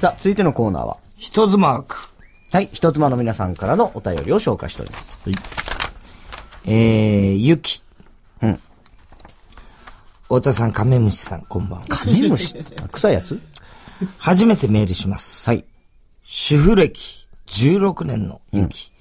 さあ、続いてのコーナーは人妻区。はい、人妻の皆さんからのお便りを紹介しております。はい。えー、ゆき。うん。太田さん、カメムシさん、こんばんは。カメムシ 臭いやつ初めてメールします。はい。主婦歴16年のゆき。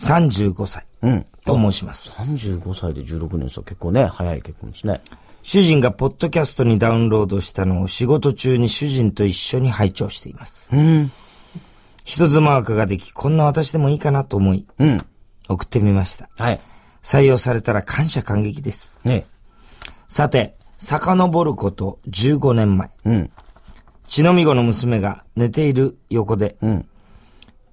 うん、35歳。うん。と申します。35歳で16年よ。結構ね、早い結婚ですね。主人がポッドキャストにダウンロードしたのを仕事中に主人と一緒に拝聴しています。うん。人妻枠ができ、こんな私でもいいかなと思い、うん。送ってみました。はい。採用されたら感謝感激です。ねさて、遡ること15年前。うん。血のみ子の娘が寝ている横で、うん。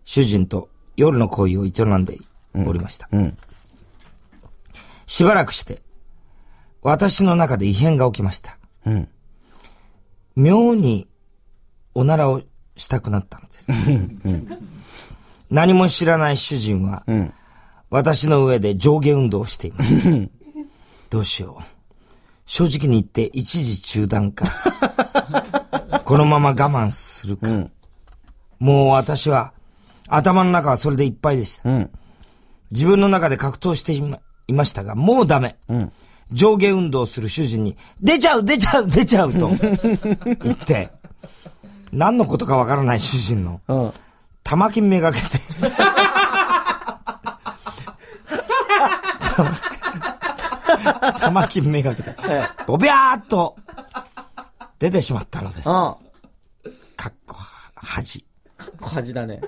主人と夜の恋を営んでおりました。うん、うん、しばらくして、私の中で異変が起きました。うん。妙に、おならをしたくなったのです。うん、何も知らない主人は、うん、私の上で上下運動をしています。どうしよう。正直に言って一時中断か。このまま我慢するか。うん、もう私は、頭の中はそれでいっぱいでした。自分の中で格闘していましたが、もうダメ。上下運動する主人に、出ちゃう出ちゃう出ちゃうと 言って、何のことかわからない主人の、玉金めがけて玉金めがけて、ボビャーっと出てしまったのです。かっこ恥。かっこ恥だね。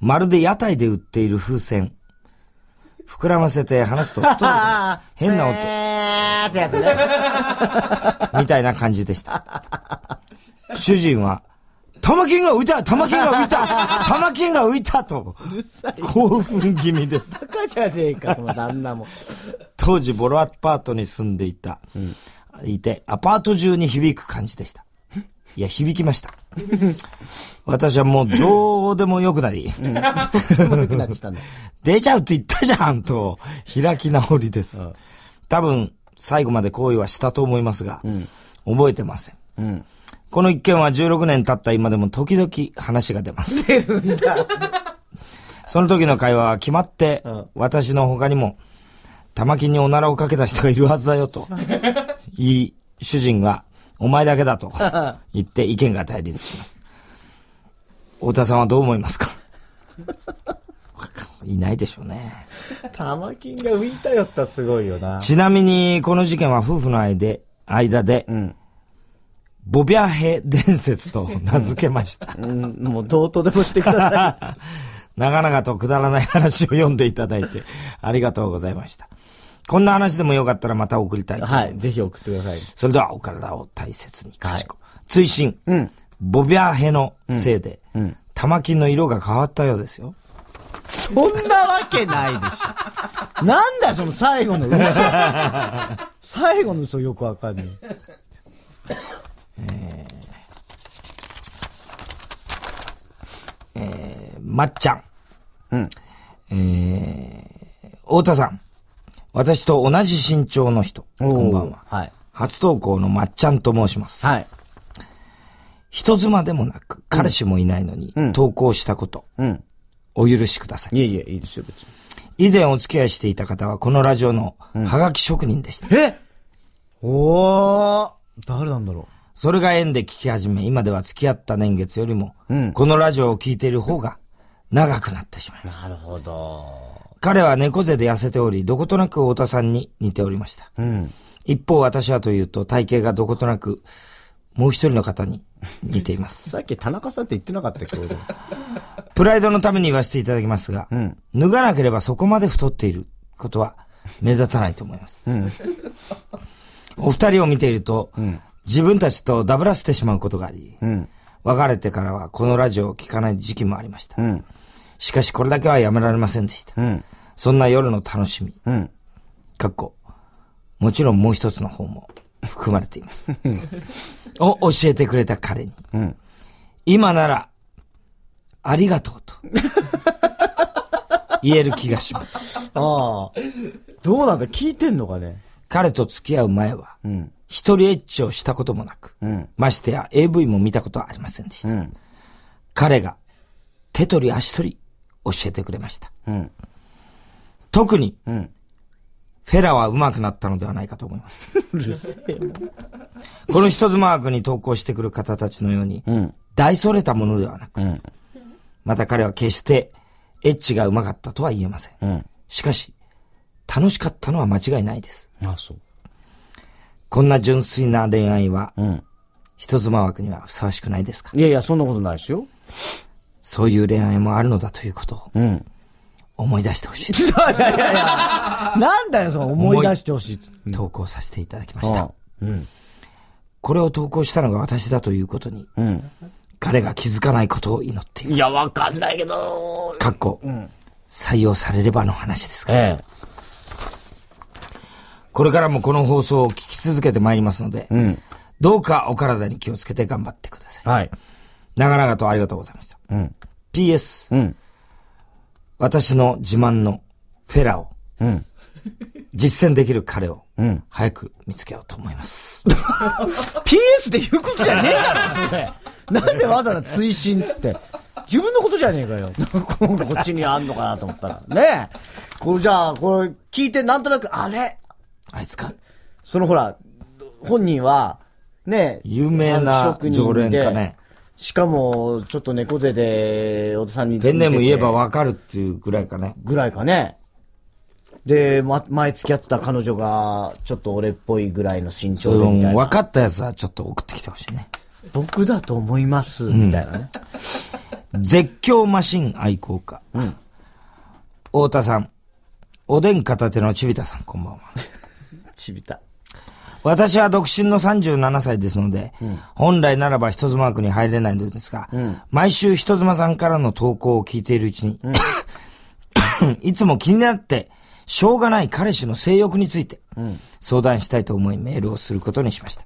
まるで屋台で売っている風船。膨らませて話すとスト ーリ変な音。えーってやつね。みたいな感じでした。主人は、玉金が浮いた玉金が浮いた 玉金が浮いたと、興奮気味です。じゃねえか、旦那も。当時、ボロアパートに住んでいた、うん、いて、アパート中に響く感じでした。いや、響きました。私はもうどうでもよくなり。どうでもよくなりしたん 出ちゃうって言ったじゃんと、開き直りです。多分、最後まで行為はしたと思いますが、うん、覚えてません。うん、この一件は16年経った今でも時々話が出ます。出るんだ。その時の会話は決まって、うん、私の他にも、玉木におならをかけた人がいるはずだよと、言い、主人がお前だけだと 言って意見が対立します。太田さんはどう思いますか いないでしょうね。玉金が浮いたよったらすごいよな。ちなみに、この事件は夫婦の間で、間で、うん、ボビャヘ伝説と 名付けました。うん、もうどうとでもしてください。長々とくだらない話を読んでいただいて、ありがとうございました。こんな話でもよかったらまた送りたいいはい。ぜひ送ってください。それでは、お体を大切にかしこ。追伸、うん。ボビャーヘのせいで、うん、うん、玉金の色が変わったようですよ。そんなわけないでしょ。なんだその最後の嘘。最後の嘘よくわかんない。えーえー、まっちゃん。うん。えー、太田さん。私と同じ身長の人。こんばんは。はい。初投稿のまっちゃんと申します。はい。人妻でもなく、彼氏もいないのに、うん、投稿したこと。うん。お許しください。いえいえ、いいですよ、別に。以前お付き合いしていた方は、このラジオの、はがき職人でした。うん、えおー誰なんだろう。それが縁で聞き始め、今では付き合った年月よりも、うん、このラジオを聞いている方が長くなってしまいます。なるほど。彼は猫背で痩せており、どことなく太田さんに似ておりました。うん、一方、私はというと、体型がどことなく、もう一人の方に似ています。さっき田中さんって言ってなかったけど。プライドのために言わせていただきますが、うん、脱がなければそこまで太っていることは目立たないと思います。うん、お二人を見ていると、うん、自分たちとダブらせてしまうことがあり、別れてからはこのラジオを聞かない時期もありました。しかしこれだけはやめられませんでした。うん、そんな夜の楽しみ。うん、かっこ。もちろんもう一つの方も含まれています。を 教えてくれた彼に。うん、今なら、ありがとうと。言える気がします。ああ。どうなんだ聞いてんのかね彼と付き合う前は、うん、一人エッチをしたこともなく、うん、ましてや AV も見たことはありませんでした。うん、彼が手取り足取り教えてくれました。うん、特に、うん、フェラは上手くなったのではないかと思います。うるせえ。この人妻枠に投稿してくる方たちのように、うん、大それたものではなく、うん、また彼は決してエッチが上手かったとは言えません。うん、しかし、楽しかったのは間違いないです。あ、そう。こんな純粋な恋愛は、うん、人妻枠にはふさわしくないですかいやいや、そんなことないですよ。そういう恋愛もあるのだということを、うん、思い出してほしい。いやいやいや、なんだよ、その思い出してほしい。投稿させていただきました。うん、これを投稿したのが私だということに、うん、彼が気づかないことを祈っています。いや、わかんないけど。かっこ、うん、採用されればの話ですから、ええ。これからもこの放送を聞き続けてまいりますので、うん、どうかお体に気をつけて頑張ってください。はい。長々とありがとうございました。うん PS、うん、私の自慢のフェラを、うん、実践できる彼を、うん、早く見つけようと思います。PS で言うことじゃねえだろ、それ。なんでわざわざ追伸つって。自分のことじゃねえかよ。こっちにあんのかなと思ったら。ねえ。これじゃあ、これ聞いてなんとなく、あれあいつか。そのほら、本人は、ねえ。有名な常連かね。しかも、ちょっと猫背で、おじさんにペンネーム言えばわかるっていうぐらいかね。ぐらいかね。で、ま、前付き合ってた彼女が、ちょっと俺っぽいぐらいの身長でみたいな。分かったやつはちょっと送ってきてほしいね。僕だと思います、みたいなね。絶叫マシン愛好家。うん。太田さん。おでん片手のちびたさん、こんばんは。ちびた。私は独身の37歳ですので、うん、本来ならば人妻枠に入れないのですが、うん、毎週人妻さんからの投稿を聞いているうちに、うん、いつも気になって、しょうがない彼氏の性欲について、相談したいと思いメールをすることにしました。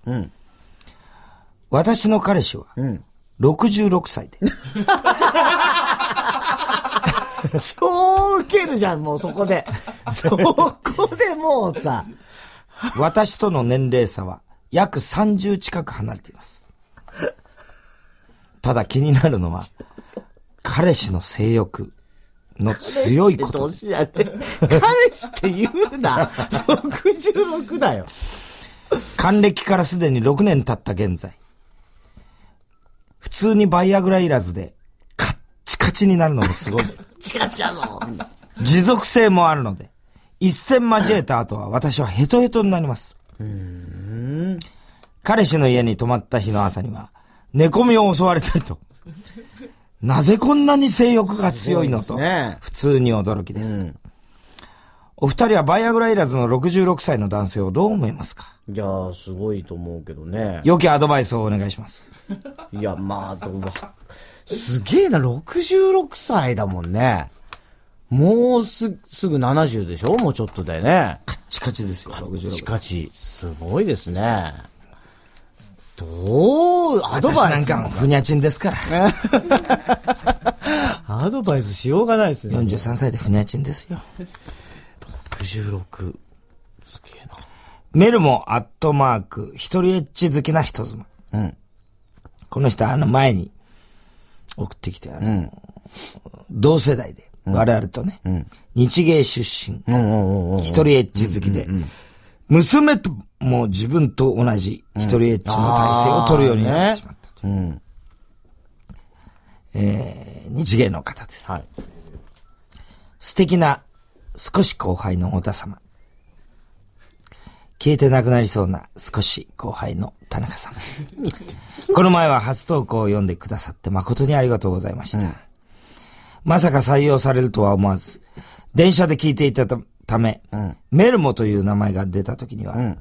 私の彼氏は、66歳で。超ウケるじゃん、もうそこで。そこでもうさ。私との年齢差は約30近く離れています。ただ気になるのは、彼氏の性欲の強いこと。彼氏って言うな。66だよ。還暦からすでに6年経った現在。普通にバイアグラいらずで、カッチカチになるのもすごい。チカチカぞ。持続性もあるので、一戦交えた後は私はヘトヘトになります。彼氏の家に泊まった日の朝には、寝込みを襲われたりと。なぜこんなに性欲が強いのと、普通に驚きです。お二人はバイアグラいらずの66歳の男性をどう思いますかいやー、すごいと思うけどね。良きアドバイスをお願いします。いや、まあ、どうすげえな、66歳だもんね。もうす、すぐ70でしょもうちょっとだよね。カッチカチですよ、カッチカチ。すごいですね。どう、アドバイスなんかもふにゃちんですから。アドバイスしようがないですね。43歳でふにゃちんですよ。66。すげえな。メルモアットマーク、一人エッチ好きな人妻。うん。この人、あの前に送ってきたよ、うん、同世代で。我々とね、日芸出身、一人エッチ好きで、娘とも自分と同じ一人エッチの体制を取るようになってしまったと。え日芸の方です。はい、素敵な少し後輩の小田様。消えてなくなりそうな少し後輩の田中様。この前は初投稿を読んでくださって誠にありがとうございました。うんまさか採用されるとは思わず、電車で聞いていたため、うん、メルモという名前が出た時には、うん、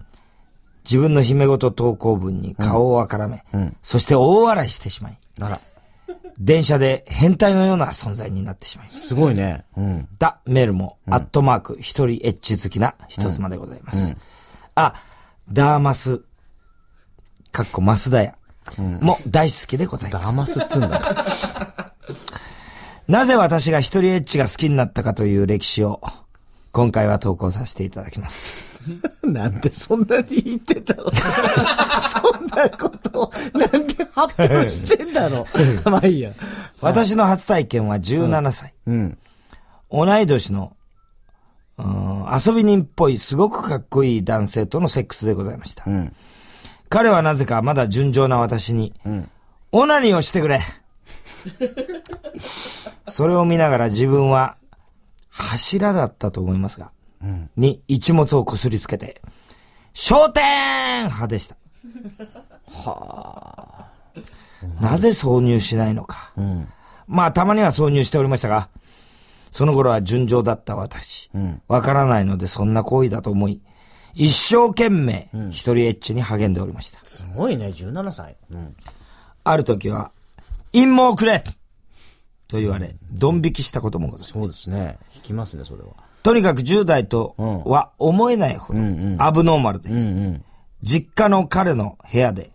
自分の姫ごと投稿文に顔をあからめ、うん、そして大笑いしてしまい、電車で変態のような存在になってしまい。ますごいね。うん、だ、メルモ、アットマーク、一人エッチ好きな一妻でございます。あ、ダーマス、かっこマスダヤ、も大好きでございます。ダーマスっつんだ。なぜ私が一人エッチが好きになったかという歴史を、今回は投稿させていただきます。なんでそんなに言ってたの そんなことなんで発表してんだろうまあいいや。私の初体験は17歳。うん。うん、同い年の、うん、遊び人っぽいすごくかっこいい男性とのセックスでございました。うん、彼はなぜかまだ純情な私に、うん、オナニーをしてくれ それを見ながら自分は柱だったと思いますが、うん、に一物をこすりつけて、焦点派でした。はあ。なぜ挿入しないのか。うん、まあ、たまには挿入しておりましたが、その頃は純情だった私。わ、うん、からないのでそんな行為だと思い、一生懸命、一人エッチに励んでおりました。すごいね、17歳。うん、ある時は、陰謀くれと言われ、ドン引きしたこともございます。そうですね。引きますね、それは。とにかく10代とは思えないほど、アブノーマルで、実家の彼の部屋で、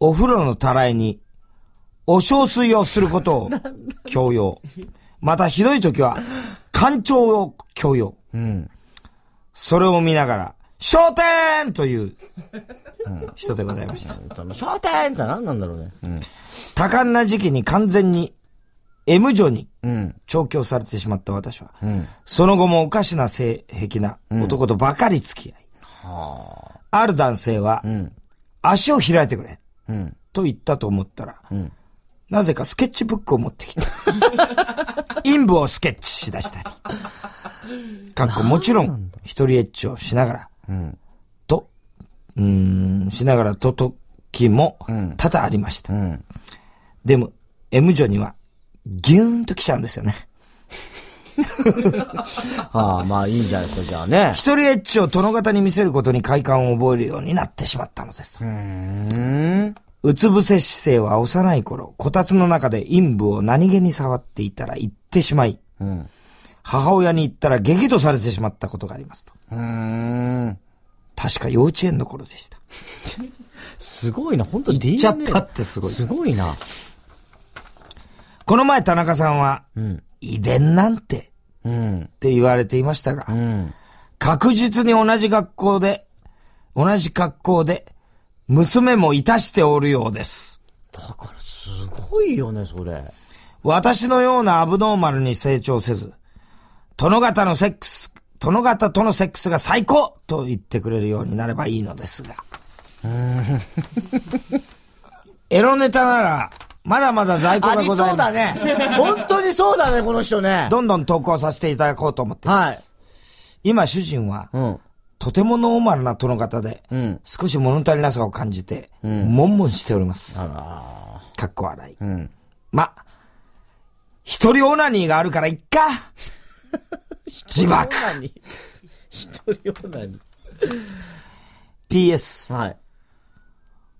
お風呂のたらいに、お小水をすることを強要。またひどい時は、干潮を強要。それを見ながら、笑点という、うん、人でございました。笑点って何なんだろうね。うん、多感な時期に完全に M 女に調教されてしまった私は、うん、その後もおかしな性癖な男とばかり付き合い、うん、ある男性は、うん、足を開いてくれ、と言ったと思ったら、なぜかスケッチブックを持ってきた。陰部をスケッチしだしたり。かっこもちろん、一人エッチをしながら、うん、と、うん、しながらと時も多々ありました。うん、でも、M 女には、ギューンと来ちゃうんですよね。ああ、まあいいじゃないですか、じゃあね。一人エッチを殿方に見せることに快感を覚えるようになってしまったのです。うんうつ伏せ姿勢は幼い頃、こたつの中で陰部を何気に触っていたら行ってしまい、うん、母親に言ったら激怒されてしまったことがありますと。うん。確か幼稚園の頃でした。すごいな、本当に。言っちゃったってすごい。すごいな。この前田中さんは、うん、遺伝なんて、うん、って言われていましたが、うん、確実に同じ学校で、同じ格好で、娘もいたしておるようです。だからすごいよね、それ。私のようなアブノーマルに成長せず、殿方のセックス、殿方とのセックスが最高と言ってくれるようになればいいのですが。エロネタなら、まだまだ在庫がございます。ありそうだね。本当にそうだね、この人ね。どんどん投稿させていただこうと思ってます。はい、今、主人は、うん、とてもノーマルな殿方で、うん、少し物足りなさを感じて、うん、もんもんしております。あらかっこ笑い。うん、ま、一人オナニーがあるからいっか。自爆一人オナニ PS。はい。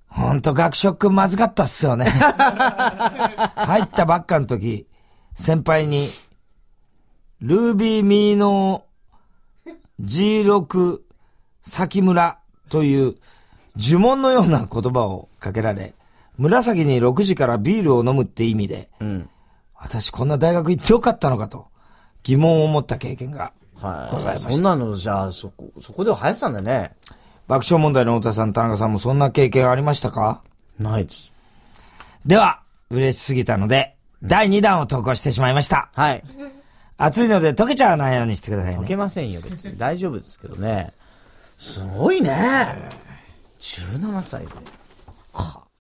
ほんと学食まずかったっすよね。入ったばっかの時、先輩に、ルービーミーノー G6 崎村という呪文のような言葉をかけられ、紫に6時からビールを飲むって意味で、うん、私こんな大学行ってよかったのかと。疑問を持った経験がございました。そんなの、じゃあ、そこ、そこでは流行ってたんだね。爆笑問題の太田さん、田中さんもそんな経験ありましたかないです。では、嬉しすぎたので、第2弾を投稿してしまいました。はい。暑いので溶けちゃわないようにしてくださいね。溶けませんよ、別に。大丈夫ですけどね。すごいね。17歳で。は